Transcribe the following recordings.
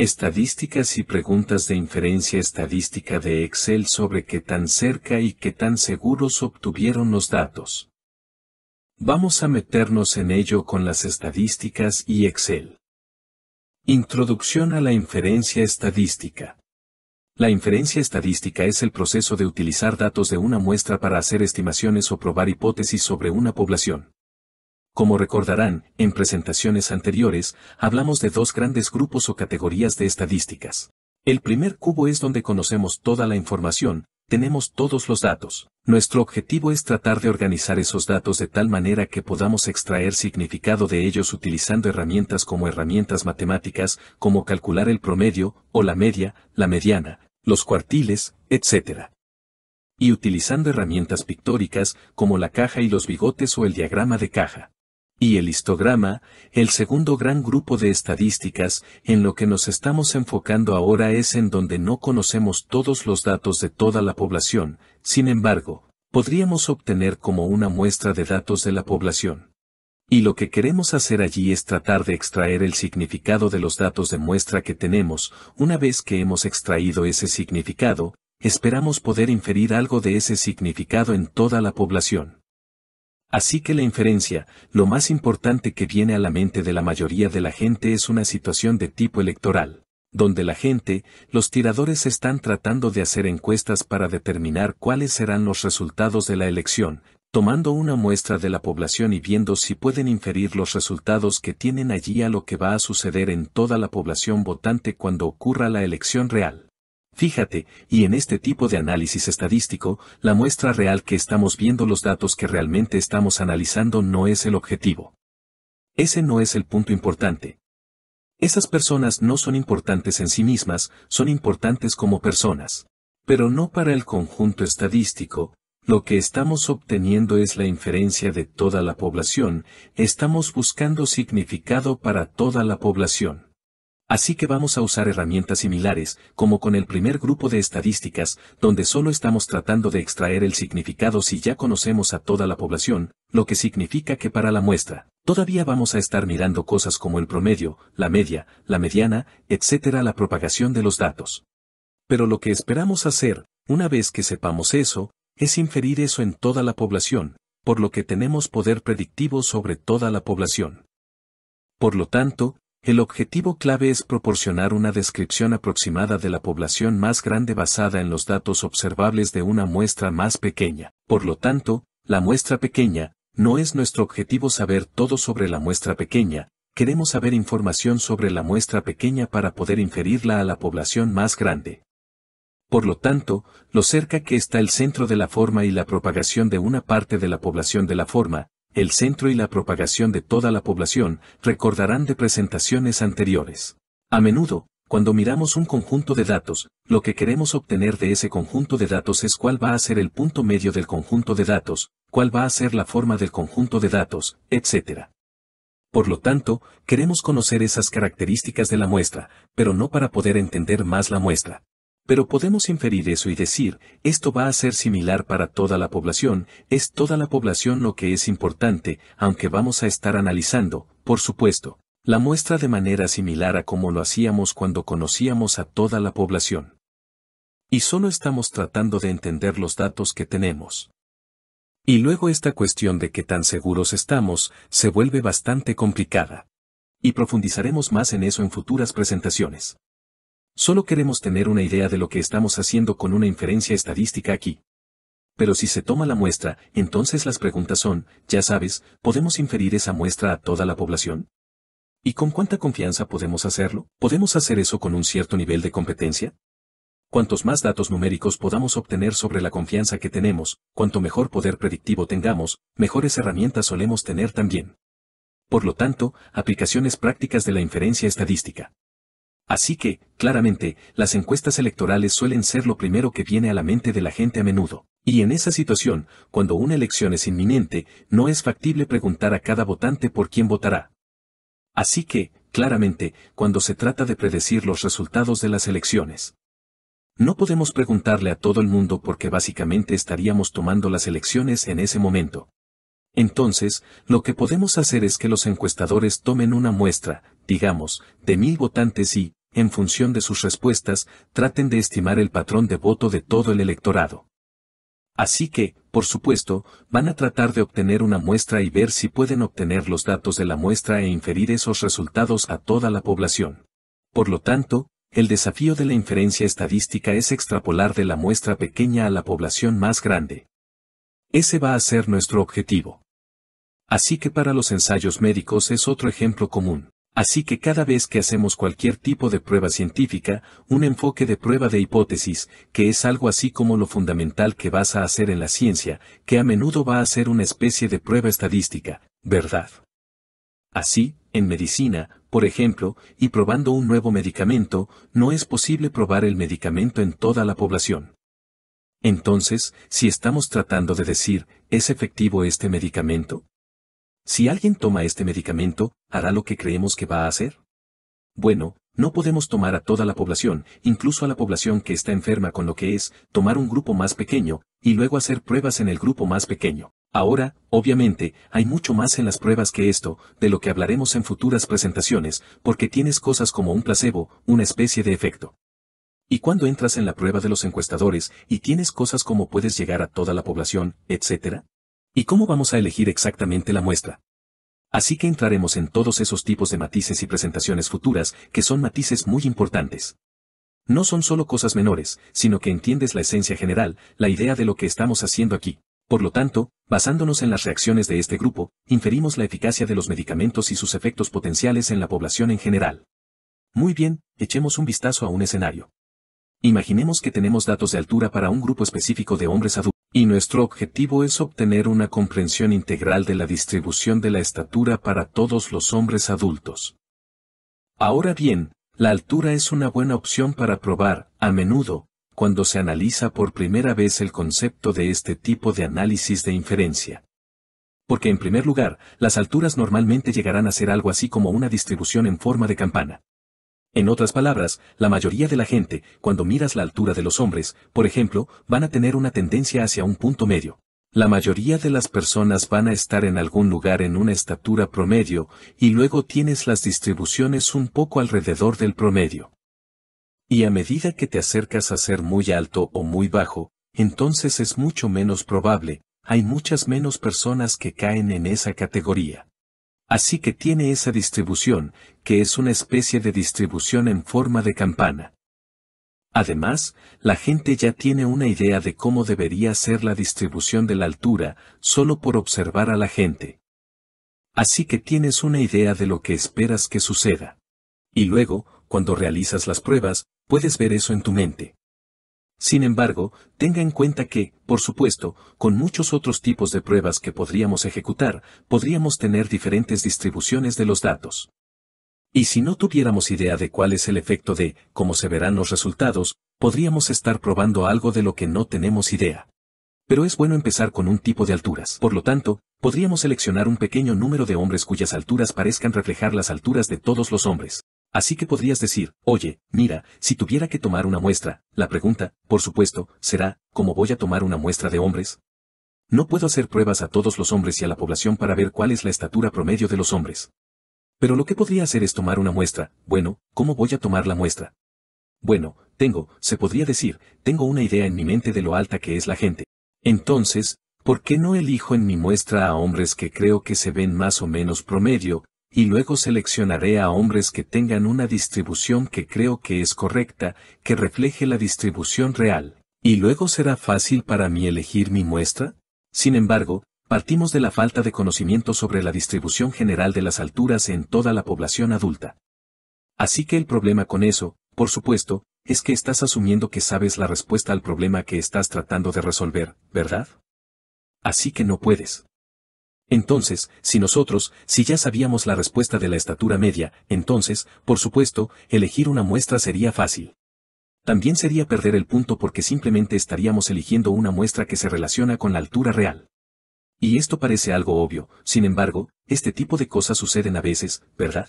Estadísticas y preguntas de inferencia estadística de Excel sobre qué tan cerca y qué tan seguros obtuvieron los datos. Vamos a meternos en ello con las estadísticas y Excel. Introducción a la inferencia estadística. La inferencia estadística es el proceso de utilizar datos de una muestra para hacer estimaciones o probar hipótesis sobre una población. Como recordarán, en presentaciones anteriores, hablamos de dos grandes grupos o categorías de estadísticas. El primer cubo es donde conocemos toda la información, tenemos todos los datos. Nuestro objetivo es tratar de organizar esos datos de tal manera que podamos extraer significado de ellos utilizando herramientas como herramientas matemáticas, como calcular el promedio, o la media, la mediana, los cuartiles, etc. Y utilizando herramientas pictóricas, como la caja y los bigotes o el diagrama de caja y el histograma, el segundo gran grupo de estadísticas, en lo que nos estamos enfocando ahora es en donde no conocemos todos los datos de toda la población, sin embargo, podríamos obtener como una muestra de datos de la población. Y lo que queremos hacer allí es tratar de extraer el significado de los datos de muestra que tenemos, una vez que hemos extraído ese significado, esperamos poder inferir algo de ese significado en toda la población. Así que la inferencia, lo más importante que viene a la mente de la mayoría de la gente es una situación de tipo electoral, donde la gente, los tiradores están tratando de hacer encuestas para determinar cuáles serán los resultados de la elección, tomando una muestra de la población y viendo si pueden inferir los resultados que tienen allí a lo que va a suceder en toda la población votante cuando ocurra la elección real. Fíjate, y en este tipo de análisis estadístico, la muestra real que estamos viendo los datos que realmente estamos analizando no es el objetivo. Ese no es el punto importante. Esas personas no son importantes en sí mismas, son importantes como personas. Pero no para el conjunto estadístico, lo que estamos obteniendo es la inferencia de toda la población, estamos buscando significado para toda la población. Así que vamos a usar herramientas similares, como con el primer grupo de estadísticas, donde solo estamos tratando de extraer el significado si ya conocemos a toda la población, lo que significa que para la muestra, todavía vamos a estar mirando cosas como el promedio, la media, la mediana, etc. la propagación de los datos. Pero lo que esperamos hacer, una vez que sepamos eso, es inferir eso en toda la población, por lo que tenemos poder predictivo sobre toda la población. Por lo tanto, el objetivo clave es proporcionar una descripción aproximada de la población más grande basada en los datos observables de una muestra más pequeña. Por lo tanto, la muestra pequeña, no es nuestro objetivo saber todo sobre la muestra pequeña, queremos saber información sobre la muestra pequeña para poder inferirla a la población más grande. Por lo tanto, lo cerca que está el centro de la forma y la propagación de una parte de la población de la forma, el centro y la propagación de toda la población, recordarán de presentaciones anteriores. A menudo, cuando miramos un conjunto de datos, lo que queremos obtener de ese conjunto de datos es cuál va a ser el punto medio del conjunto de datos, cuál va a ser la forma del conjunto de datos, etc. Por lo tanto, queremos conocer esas características de la muestra, pero no para poder entender más la muestra, pero podemos inferir eso y decir, esto va a ser similar para toda la población, es toda la población lo que es importante, aunque vamos a estar analizando, por supuesto, la muestra de manera similar a como lo hacíamos cuando conocíamos a toda la población. Y solo estamos tratando de entender los datos que tenemos. Y luego esta cuestión de qué tan seguros estamos se vuelve bastante complicada. Y profundizaremos más en eso en futuras presentaciones. Solo queremos tener una idea de lo que estamos haciendo con una inferencia estadística aquí. Pero si se toma la muestra, entonces las preguntas son, ya sabes, ¿podemos inferir esa muestra a toda la población? ¿Y con cuánta confianza podemos hacerlo? ¿Podemos hacer eso con un cierto nivel de competencia? Cuantos más datos numéricos podamos obtener sobre la confianza que tenemos, cuanto mejor poder predictivo tengamos, mejores herramientas solemos tener también. Por lo tanto, aplicaciones prácticas de la inferencia estadística. Así que, claramente, las encuestas electorales suelen ser lo primero que viene a la mente de la gente a menudo. Y en esa situación, cuando una elección es inminente, no es factible preguntar a cada votante por quién votará. Así que, claramente, cuando se trata de predecir los resultados de las elecciones, no podemos preguntarle a todo el mundo porque básicamente estaríamos tomando las elecciones en ese momento. Entonces, lo que podemos hacer es que los encuestadores tomen una muestra, digamos, de mil votantes y, en función de sus respuestas, traten de estimar el patrón de voto de todo el electorado. Así que, por supuesto, van a tratar de obtener una muestra y ver si pueden obtener los datos de la muestra e inferir esos resultados a toda la población. Por lo tanto, el desafío de la inferencia estadística es extrapolar de la muestra pequeña a la población más grande. Ese va a ser nuestro objetivo. Así que para los ensayos médicos es otro ejemplo común. Así que cada vez que hacemos cualquier tipo de prueba científica, un enfoque de prueba de hipótesis, que es algo así como lo fundamental que vas a hacer en la ciencia, que a menudo va a ser una especie de prueba estadística, ¿verdad? Así, en medicina, por ejemplo, y probando un nuevo medicamento, no es posible probar el medicamento en toda la población. Entonces, si estamos tratando de decir, ¿es efectivo este medicamento? Si alguien toma este medicamento, ¿hará lo que creemos que va a hacer? Bueno, no podemos tomar a toda la población, incluso a la población que está enferma con lo que es, tomar un grupo más pequeño, y luego hacer pruebas en el grupo más pequeño. Ahora, obviamente, hay mucho más en las pruebas que esto, de lo que hablaremos en futuras presentaciones, porque tienes cosas como un placebo, una especie de efecto. Y cuando entras en la prueba de los encuestadores, y tienes cosas como puedes llegar a toda la población, etc., ¿Y cómo vamos a elegir exactamente la muestra? Así que entraremos en todos esos tipos de matices y presentaciones futuras, que son matices muy importantes. No son solo cosas menores, sino que entiendes la esencia general, la idea de lo que estamos haciendo aquí. Por lo tanto, basándonos en las reacciones de este grupo, inferimos la eficacia de los medicamentos y sus efectos potenciales en la población en general. Muy bien, echemos un vistazo a un escenario. Imaginemos que tenemos datos de altura para un grupo específico de hombres adultos, y nuestro objetivo es obtener una comprensión integral de la distribución de la estatura para todos los hombres adultos. Ahora bien, la altura es una buena opción para probar, a menudo, cuando se analiza por primera vez el concepto de este tipo de análisis de inferencia. Porque en primer lugar, las alturas normalmente llegarán a ser algo así como una distribución en forma de campana. En otras palabras, la mayoría de la gente, cuando miras la altura de los hombres, por ejemplo, van a tener una tendencia hacia un punto medio. La mayoría de las personas van a estar en algún lugar en una estatura promedio, y luego tienes las distribuciones un poco alrededor del promedio. Y a medida que te acercas a ser muy alto o muy bajo, entonces es mucho menos probable, hay muchas menos personas que caen en esa categoría. Así que tiene esa distribución, que es una especie de distribución en forma de campana. Además, la gente ya tiene una idea de cómo debería ser la distribución de la altura, solo por observar a la gente. Así que tienes una idea de lo que esperas que suceda. Y luego, cuando realizas las pruebas, puedes ver eso en tu mente. Sin embargo, tenga en cuenta que, por supuesto, con muchos otros tipos de pruebas que podríamos ejecutar, podríamos tener diferentes distribuciones de los datos. Y si no tuviéramos idea de cuál es el efecto de cómo se verán los resultados, podríamos estar probando algo de lo que no tenemos idea. Pero es bueno empezar con un tipo de alturas. Por lo tanto, podríamos seleccionar un pequeño número de hombres cuyas alturas parezcan reflejar las alturas de todos los hombres. Así que podrías decir, oye, mira, si tuviera que tomar una muestra, la pregunta, por supuesto, será, ¿cómo voy a tomar una muestra de hombres? No puedo hacer pruebas a todos los hombres y a la población para ver cuál es la estatura promedio de los hombres. Pero lo que podría hacer es tomar una muestra, bueno, ¿cómo voy a tomar la muestra? Bueno, tengo, se podría decir, tengo una idea en mi mente de lo alta que es la gente. Entonces, ¿por qué no elijo en mi muestra a hombres que creo que se ven más o menos promedio, y luego seleccionaré a hombres que tengan una distribución que creo que es correcta, que refleje la distribución real, y luego será fácil para mí elegir mi muestra? Sin embargo, partimos de la falta de conocimiento sobre la distribución general de las alturas en toda la población adulta. Así que el problema con eso, por supuesto, es que estás asumiendo que sabes la respuesta al problema que estás tratando de resolver, ¿verdad? Así que no puedes. Entonces, si nosotros, si ya sabíamos la respuesta de la estatura media, entonces, por supuesto, elegir una muestra sería fácil. También sería perder el punto porque simplemente estaríamos eligiendo una muestra que se relaciona con la altura real. Y esto parece algo obvio, sin embargo, este tipo de cosas suceden a veces, ¿verdad?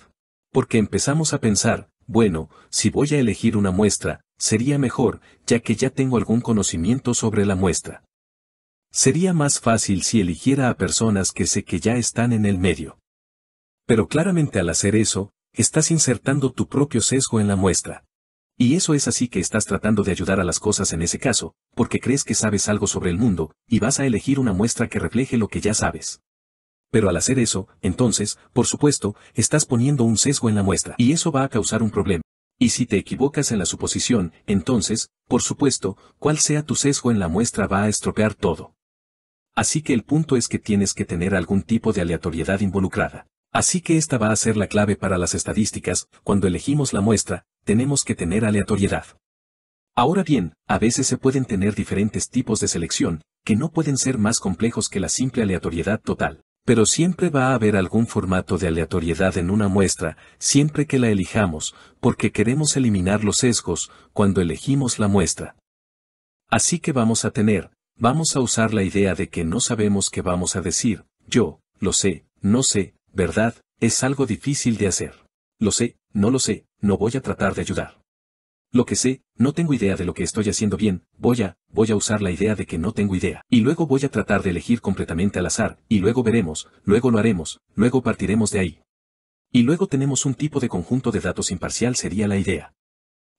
Porque empezamos a pensar, bueno, si voy a elegir una muestra, sería mejor, ya que ya tengo algún conocimiento sobre la muestra. Sería más fácil si eligiera a personas que sé que ya están en el medio. Pero claramente al hacer eso, estás insertando tu propio sesgo en la muestra. Y eso es así que estás tratando de ayudar a las cosas en ese caso, porque crees que sabes algo sobre el mundo, y vas a elegir una muestra que refleje lo que ya sabes. Pero al hacer eso, entonces, por supuesto, estás poniendo un sesgo en la muestra, y eso va a causar un problema. Y si te equivocas en la suposición, entonces, por supuesto, cual sea tu sesgo en la muestra va a estropear todo. Así que el punto es que tienes que tener algún tipo de aleatoriedad involucrada. Así que esta va a ser la clave para las estadísticas, cuando elegimos la muestra, tenemos que tener aleatoriedad. Ahora bien, a veces se pueden tener diferentes tipos de selección, que no pueden ser más complejos que la simple aleatoriedad total, pero siempre va a haber algún formato de aleatoriedad en una muestra, siempre que la elijamos, porque queremos eliminar los sesgos cuando elegimos la muestra. Así que vamos a tener, Vamos a usar la idea de que no sabemos qué vamos a decir, yo, lo sé, no sé, ¿verdad? Es algo difícil de hacer. Lo sé, no lo sé, no voy a tratar de ayudar. Lo que sé, no tengo idea de lo que estoy haciendo bien, voy a, voy a usar la idea de que no tengo idea. Y luego voy a tratar de elegir completamente al azar, y luego veremos, luego lo haremos, luego partiremos de ahí. Y luego tenemos un tipo de conjunto de datos imparcial sería la idea.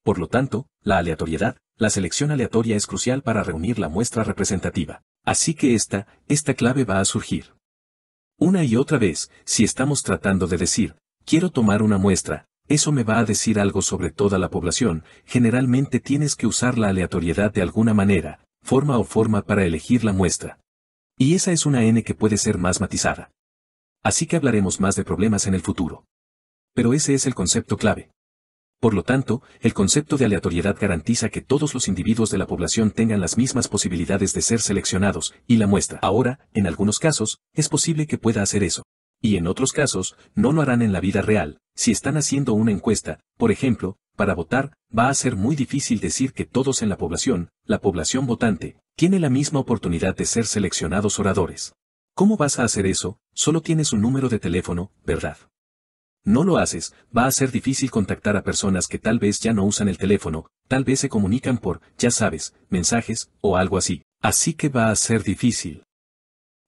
Por lo tanto, la aleatoriedad, la selección aleatoria es crucial para reunir la muestra representativa. Así que esta, esta clave va a surgir. Una y otra vez, si estamos tratando de decir, quiero tomar una muestra, eso me va a decir algo sobre toda la población, generalmente tienes que usar la aleatoriedad de alguna manera, forma o forma para elegir la muestra. Y esa es una N que puede ser más matizada. Así que hablaremos más de problemas en el futuro. Pero ese es el concepto clave. Por lo tanto, el concepto de aleatoriedad garantiza que todos los individuos de la población tengan las mismas posibilidades de ser seleccionados, y la muestra. Ahora, en algunos casos, es posible que pueda hacer eso. Y en otros casos, no lo harán en la vida real. Si están haciendo una encuesta, por ejemplo, para votar, va a ser muy difícil decir que todos en la población, la población votante, tiene la misma oportunidad de ser seleccionados oradores. ¿Cómo vas a hacer eso? Solo tienes un número de teléfono, ¿verdad? no lo haces, va a ser difícil contactar a personas que tal vez ya no usan el teléfono, tal vez se comunican por, ya sabes, mensajes, o algo así. Así que va a ser difícil.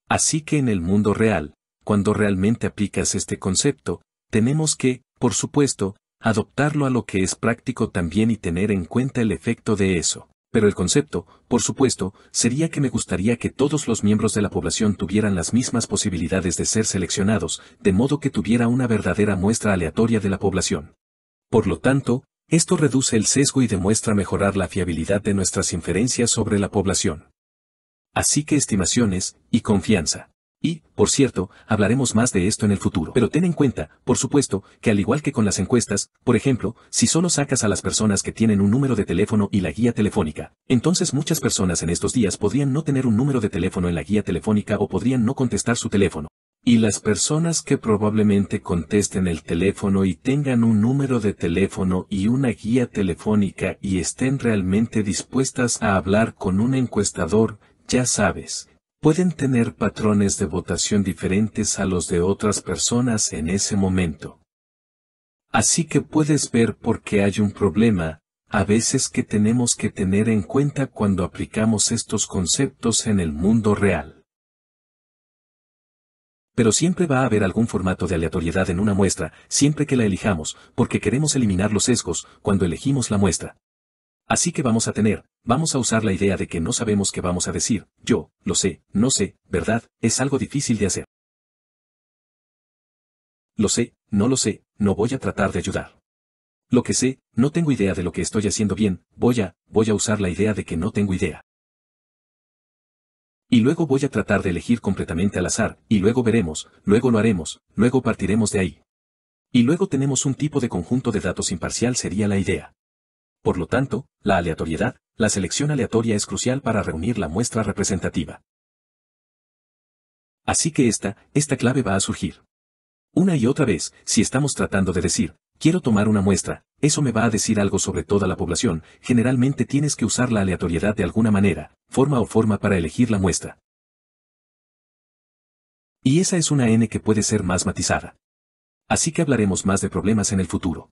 Así que en el mundo real, cuando realmente aplicas este concepto, tenemos que, por supuesto, adoptarlo a lo que es práctico también y tener en cuenta el efecto de eso pero el concepto, por supuesto, sería que me gustaría que todos los miembros de la población tuvieran las mismas posibilidades de ser seleccionados, de modo que tuviera una verdadera muestra aleatoria de la población. Por lo tanto, esto reduce el sesgo y demuestra mejorar la fiabilidad de nuestras inferencias sobre la población. Así que estimaciones y confianza. Y, por cierto, hablaremos más de esto en el futuro. Pero ten en cuenta, por supuesto, que al igual que con las encuestas, por ejemplo, si solo sacas a las personas que tienen un número de teléfono y la guía telefónica, entonces muchas personas en estos días podrían no tener un número de teléfono en la guía telefónica o podrían no contestar su teléfono. Y las personas que probablemente contesten el teléfono y tengan un número de teléfono y una guía telefónica y estén realmente dispuestas a hablar con un encuestador, ya sabes, pueden tener patrones de votación diferentes a los de otras personas en ese momento. Así que puedes ver por qué hay un problema, a veces que tenemos que tener en cuenta cuando aplicamos estos conceptos en el mundo real. Pero siempre va a haber algún formato de aleatoriedad en una muestra, siempre que la elijamos, porque queremos eliminar los sesgos cuando elegimos la muestra. Así que vamos a tener, vamos a usar la idea de que no sabemos qué vamos a decir, yo, lo sé, no sé, ¿verdad? Es algo difícil de hacer. Lo sé, no lo sé, no voy a tratar de ayudar. Lo que sé, no tengo idea de lo que estoy haciendo bien, voy a, voy a usar la idea de que no tengo idea. Y luego voy a tratar de elegir completamente al azar, y luego veremos, luego lo haremos, luego partiremos de ahí. Y luego tenemos un tipo de conjunto de datos imparcial sería la idea. Por lo tanto, la aleatoriedad, la selección aleatoria es crucial para reunir la muestra representativa. Así que esta, esta clave va a surgir. Una y otra vez, si estamos tratando de decir, quiero tomar una muestra, eso me va a decir algo sobre toda la población, generalmente tienes que usar la aleatoriedad de alguna manera, forma o forma para elegir la muestra. Y esa es una N que puede ser más matizada. Así que hablaremos más de problemas en el futuro.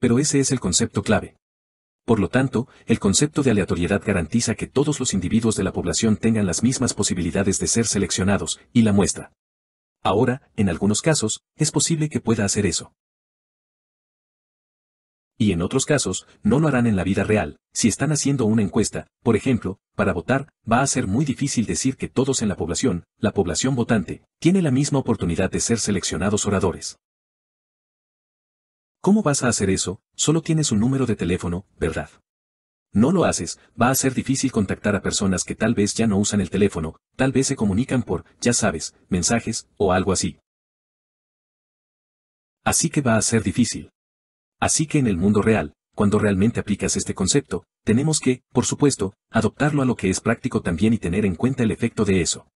Pero ese es el concepto clave. Por lo tanto, el concepto de aleatoriedad garantiza que todos los individuos de la población tengan las mismas posibilidades de ser seleccionados, y la muestra. Ahora, en algunos casos, es posible que pueda hacer eso. Y en otros casos, no lo harán en la vida real. Si están haciendo una encuesta, por ejemplo, para votar, va a ser muy difícil decir que todos en la población, la población votante, tiene la misma oportunidad de ser seleccionados oradores. ¿Cómo vas a hacer eso? Solo tienes un número de teléfono, ¿verdad? No lo haces, va a ser difícil contactar a personas que tal vez ya no usan el teléfono, tal vez se comunican por, ya sabes, mensajes, o algo así. Así que va a ser difícil. Así que en el mundo real, cuando realmente aplicas este concepto, tenemos que, por supuesto, adoptarlo a lo que es práctico también y tener en cuenta el efecto de eso.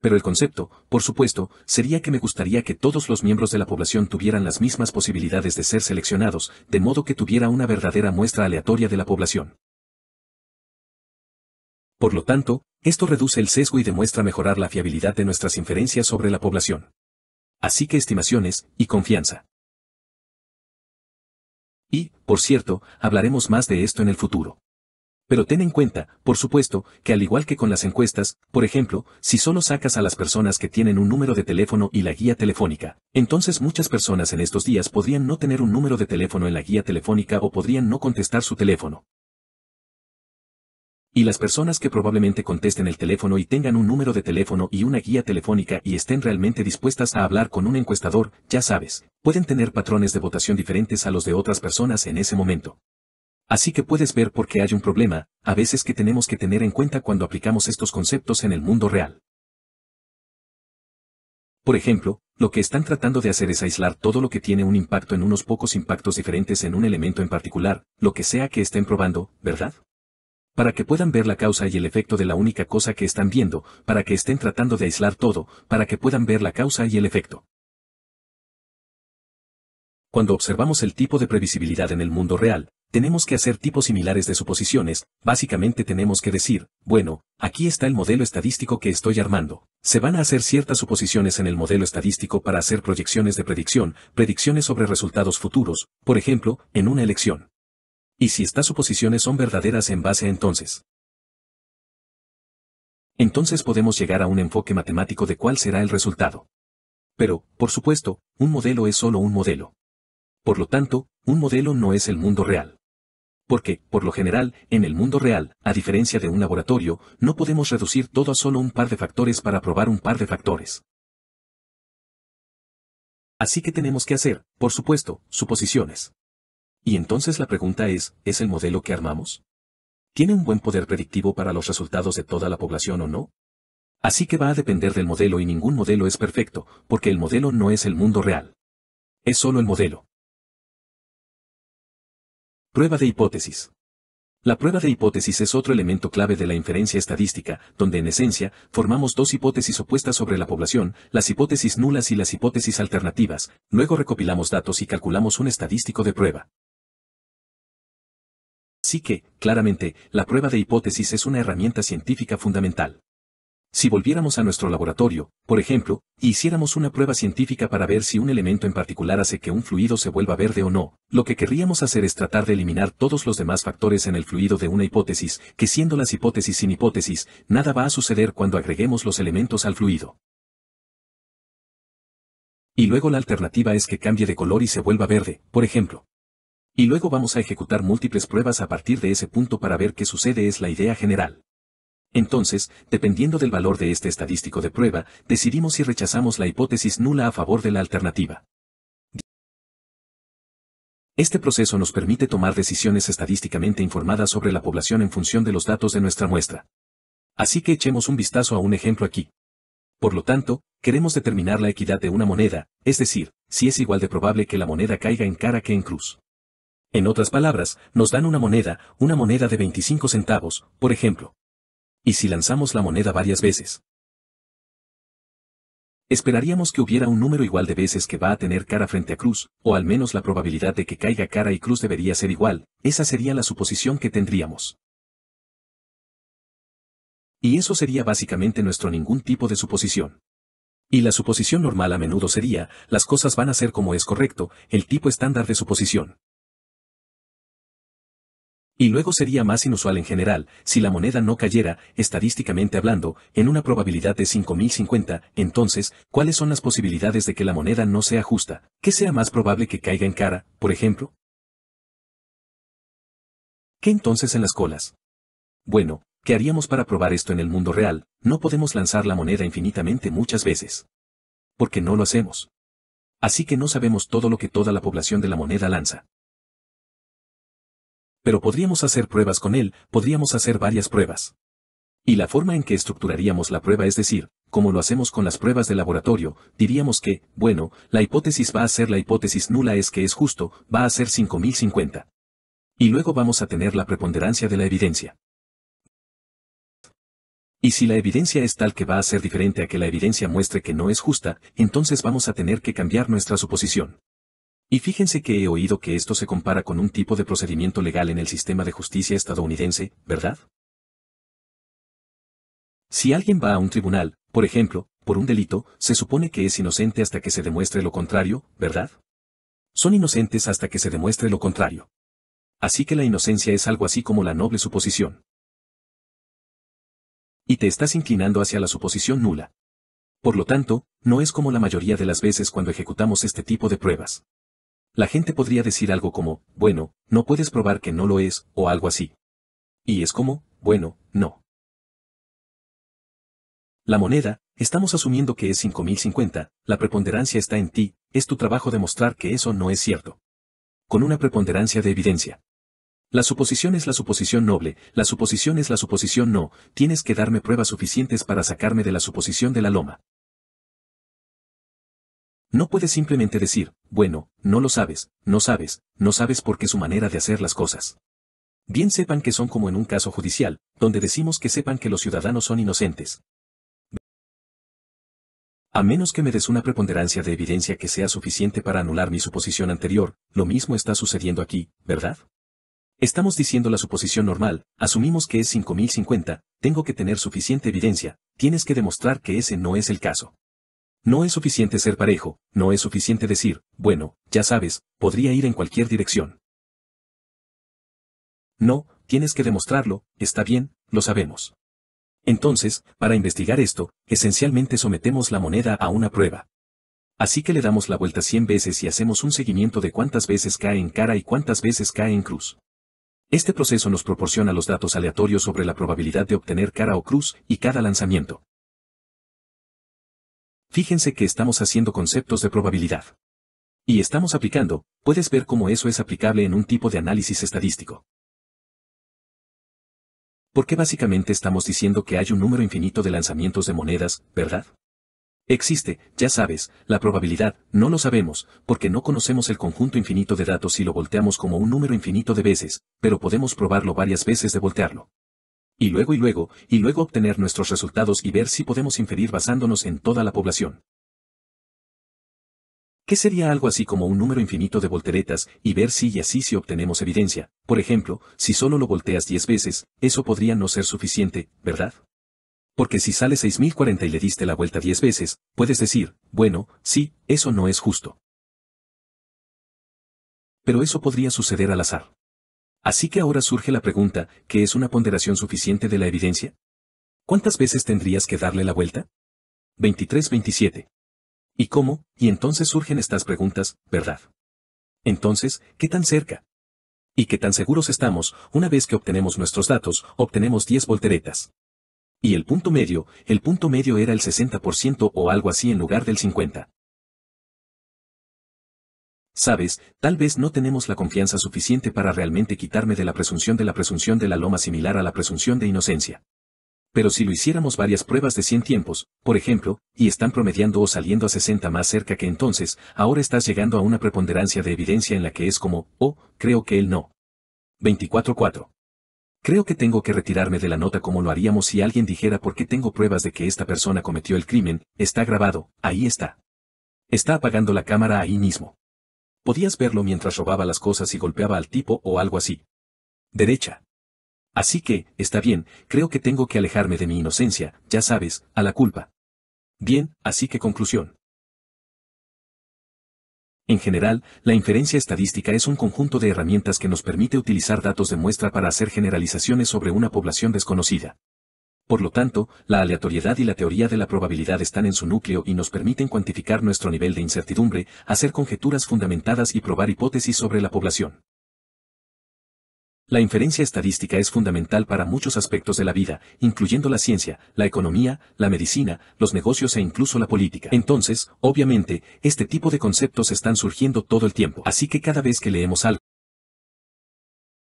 Pero el concepto, por supuesto, sería que me gustaría que todos los miembros de la población tuvieran las mismas posibilidades de ser seleccionados, de modo que tuviera una verdadera muestra aleatoria de la población. Por lo tanto, esto reduce el sesgo y demuestra mejorar la fiabilidad de nuestras inferencias sobre la población. Así que estimaciones y confianza. Y, por cierto, hablaremos más de esto en el futuro. Pero ten en cuenta, por supuesto, que al igual que con las encuestas, por ejemplo, si solo sacas a las personas que tienen un número de teléfono y la guía telefónica, entonces muchas personas en estos días podrían no tener un número de teléfono en la guía telefónica o podrían no contestar su teléfono. Y las personas que probablemente contesten el teléfono y tengan un número de teléfono y una guía telefónica y estén realmente dispuestas a hablar con un encuestador, ya sabes, pueden tener patrones de votación diferentes a los de otras personas en ese momento. Así que puedes ver por qué hay un problema, a veces que tenemos que tener en cuenta cuando aplicamos estos conceptos en el mundo real. Por ejemplo, lo que están tratando de hacer es aislar todo lo que tiene un impacto en unos pocos impactos diferentes en un elemento en particular, lo que sea que estén probando, ¿verdad? Para que puedan ver la causa y el efecto de la única cosa que están viendo, para que estén tratando de aislar todo, para que puedan ver la causa y el efecto. Cuando observamos el tipo de previsibilidad en el mundo real, tenemos que hacer tipos similares de suposiciones, básicamente tenemos que decir, bueno, aquí está el modelo estadístico que estoy armando. Se van a hacer ciertas suposiciones en el modelo estadístico para hacer proyecciones de predicción, predicciones sobre resultados futuros, por ejemplo, en una elección. Y si estas suposiciones son verdaderas en base entonces. Entonces podemos llegar a un enfoque matemático de cuál será el resultado. Pero, por supuesto, un modelo es solo un modelo. Por lo tanto, un modelo no es el mundo real porque, por lo general, en el mundo real, a diferencia de un laboratorio, no podemos reducir todo a solo un par de factores para probar un par de factores. Así que tenemos que hacer, por supuesto, suposiciones. Y entonces la pregunta es, ¿es el modelo que armamos? ¿Tiene un buen poder predictivo para los resultados de toda la población o no? Así que va a depender del modelo y ningún modelo es perfecto, porque el modelo no es el mundo real. Es solo el modelo. Prueba de hipótesis. La prueba de hipótesis es otro elemento clave de la inferencia estadística, donde en esencia, formamos dos hipótesis opuestas sobre la población, las hipótesis nulas y las hipótesis alternativas, luego recopilamos datos y calculamos un estadístico de prueba. Así que, claramente, la prueba de hipótesis es una herramienta científica fundamental. Si volviéramos a nuestro laboratorio, por ejemplo, y hiciéramos una prueba científica para ver si un elemento en particular hace que un fluido se vuelva verde o no, lo que querríamos hacer es tratar de eliminar todos los demás factores en el fluido de una hipótesis, que siendo las hipótesis sin hipótesis, nada va a suceder cuando agreguemos los elementos al fluido. Y luego la alternativa es que cambie de color y se vuelva verde, por ejemplo. Y luego vamos a ejecutar múltiples pruebas a partir de ese punto para ver qué sucede es la idea general. Entonces, dependiendo del valor de este estadístico de prueba, decidimos si rechazamos la hipótesis nula a favor de la alternativa. Este proceso nos permite tomar decisiones estadísticamente informadas sobre la población en función de los datos de nuestra muestra. Así que echemos un vistazo a un ejemplo aquí. Por lo tanto, queremos determinar la equidad de una moneda, es decir, si es igual de probable que la moneda caiga en cara que en cruz. En otras palabras, nos dan una moneda, una moneda de 25 centavos, por ejemplo. ¿Y si lanzamos la moneda varias veces? Esperaríamos que hubiera un número igual de veces que va a tener cara frente a cruz, o al menos la probabilidad de que caiga cara y cruz debería ser igual, esa sería la suposición que tendríamos. Y eso sería básicamente nuestro ningún tipo de suposición. Y la suposición normal a menudo sería, las cosas van a ser como es correcto, el tipo estándar de suposición. Y luego sería más inusual en general, si la moneda no cayera, estadísticamente hablando, en una probabilidad de 5050, entonces, ¿cuáles son las posibilidades de que la moneda no sea justa? ¿Qué sea más probable que caiga en cara, por ejemplo? ¿Qué entonces en las colas? Bueno, ¿qué haríamos para probar esto en el mundo real? No podemos lanzar la moneda infinitamente muchas veces. Porque no lo hacemos. Así que no sabemos todo lo que toda la población de la moneda lanza pero podríamos hacer pruebas con él, podríamos hacer varias pruebas. Y la forma en que estructuraríamos la prueba es decir, como lo hacemos con las pruebas de laboratorio, diríamos que, bueno, la hipótesis va a ser la hipótesis nula es que es justo, va a ser 5050. Y luego vamos a tener la preponderancia de la evidencia. Y si la evidencia es tal que va a ser diferente a que la evidencia muestre que no es justa, entonces vamos a tener que cambiar nuestra suposición. Y fíjense que he oído que esto se compara con un tipo de procedimiento legal en el sistema de justicia estadounidense, ¿verdad? Si alguien va a un tribunal, por ejemplo, por un delito, se supone que es inocente hasta que se demuestre lo contrario, ¿verdad? Son inocentes hasta que se demuestre lo contrario. Así que la inocencia es algo así como la noble suposición. Y te estás inclinando hacia la suposición nula. Por lo tanto, no es como la mayoría de las veces cuando ejecutamos este tipo de pruebas la gente podría decir algo como, bueno, no puedes probar que no lo es, o algo así. Y es como, bueno, no. La moneda, estamos asumiendo que es 5050, la preponderancia está en ti, es tu trabajo demostrar que eso no es cierto. Con una preponderancia de evidencia. La suposición es la suposición noble, la suposición es la suposición no, tienes que darme pruebas suficientes para sacarme de la suposición de la loma. No puedes simplemente decir, bueno, no lo sabes, no sabes, no sabes por qué su manera de hacer las cosas. Bien sepan que son como en un caso judicial, donde decimos que sepan que los ciudadanos son inocentes. A menos que me des una preponderancia de evidencia que sea suficiente para anular mi suposición anterior, lo mismo está sucediendo aquí, ¿verdad? Estamos diciendo la suposición normal, asumimos que es 5050, tengo que tener suficiente evidencia, tienes que demostrar que ese no es el caso. No es suficiente ser parejo, no es suficiente decir, bueno, ya sabes, podría ir en cualquier dirección. No, tienes que demostrarlo, está bien, lo sabemos. Entonces, para investigar esto, esencialmente sometemos la moneda a una prueba. Así que le damos la vuelta 100 veces y hacemos un seguimiento de cuántas veces cae en cara y cuántas veces cae en cruz. Este proceso nos proporciona los datos aleatorios sobre la probabilidad de obtener cara o cruz y cada lanzamiento. Fíjense que estamos haciendo conceptos de probabilidad. Y estamos aplicando, puedes ver cómo eso es aplicable en un tipo de análisis estadístico. qué básicamente estamos diciendo que hay un número infinito de lanzamientos de monedas, ¿verdad? Existe, ya sabes, la probabilidad, no lo sabemos, porque no conocemos el conjunto infinito de datos si lo volteamos como un número infinito de veces, pero podemos probarlo varias veces de voltearlo y luego y luego, y luego obtener nuestros resultados y ver si podemos inferir basándonos en toda la población. ¿Qué sería algo así como un número infinito de volteretas y ver si y así si obtenemos evidencia? Por ejemplo, si solo lo volteas 10 veces, eso podría no ser suficiente, ¿verdad? Porque si sale 6040 y le diste la vuelta 10 veces, puedes decir, bueno, sí, eso no es justo. Pero eso podría suceder al azar. Así que ahora surge la pregunta, ¿qué es una ponderación suficiente de la evidencia? ¿Cuántas veces tendrías que darle la vuelta? 23-27. ¿Y cómo? Y entonces surgen estas preguntas, ¿verdad? Entonces, ¿qué tan cerca? ¿Y qué tan seguros estamos? Una vez que obtenemos nuestros datos, obtenemos 10 volteretas. Y el punto medio, el punto medio era el 60% o algo así en lugar del 50. Sabes, tal vez no tenemos la confianza suficiente para realmente quitarme de la presunción de la presunción de la loma similar a la presunción de inocencia. Pero si lo hiciéramos varias pruebas de 100 tiempos, por ejemplo, y están promediando o saliendo a 60 más cerca que entonces, ahora estás llegando a una preponderancia de evidencia en la que es como, oh, creo que él no. 24.4. Creo que tengo que retirarme de la nota como lo haríamos si alguien dijera por qué tengo pruebas de que esta persona cometió el crimen, está grabado, ahí está. Está apagando la cámara ahí mismo. Podías verlo mientras robaba las cosas y golpeaba al tipo o algo así. Derecha. Así que, está bien, creo que tengo que alejarme de mi inocencia, ya sabes, a la culpa. Bien, así que conclusión. En general, la inferencia estadística es un conjunto de herramientas que nos permite utilizar datos de muestra para hacer generalizaciones sobre una población desconocida. Por lo tanto, la aleatoriedad y la teoría de la probabilidad están en su núcleo y nos permiten cuantificar nuestro nivel de incertidumbre, hacer conjeturas fundamentadas y probar hipótesis sobre la población. La inferencia estadística es fundamental para muchos aspectos de la vida, incluyendo la ciencia, la economía, la medicina, los negocios e incluso la política. Entonces, obviamente, este tipo de conceptos están surgiendo todo el tiempo, así que cada vez que leemos algo,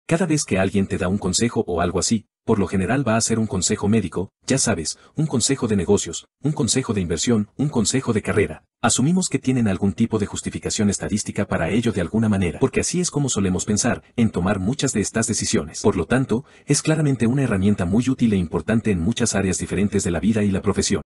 cada vez que alguien te da un consejo o algo así, por lo general va a ser un consejo médico, ya sabes, un consejo de negocios, un consejo de inversión, un consejo de carrera. Asumimos que tienen algún tipo de justificación estadística para ello de alguna manera, porque así es como solemos pensar en tomar muchas de estas decisiones. Por lo tanto, es claramente una herramienta muy útil e importante en muchas áreas diferentes de la vida y la profesión.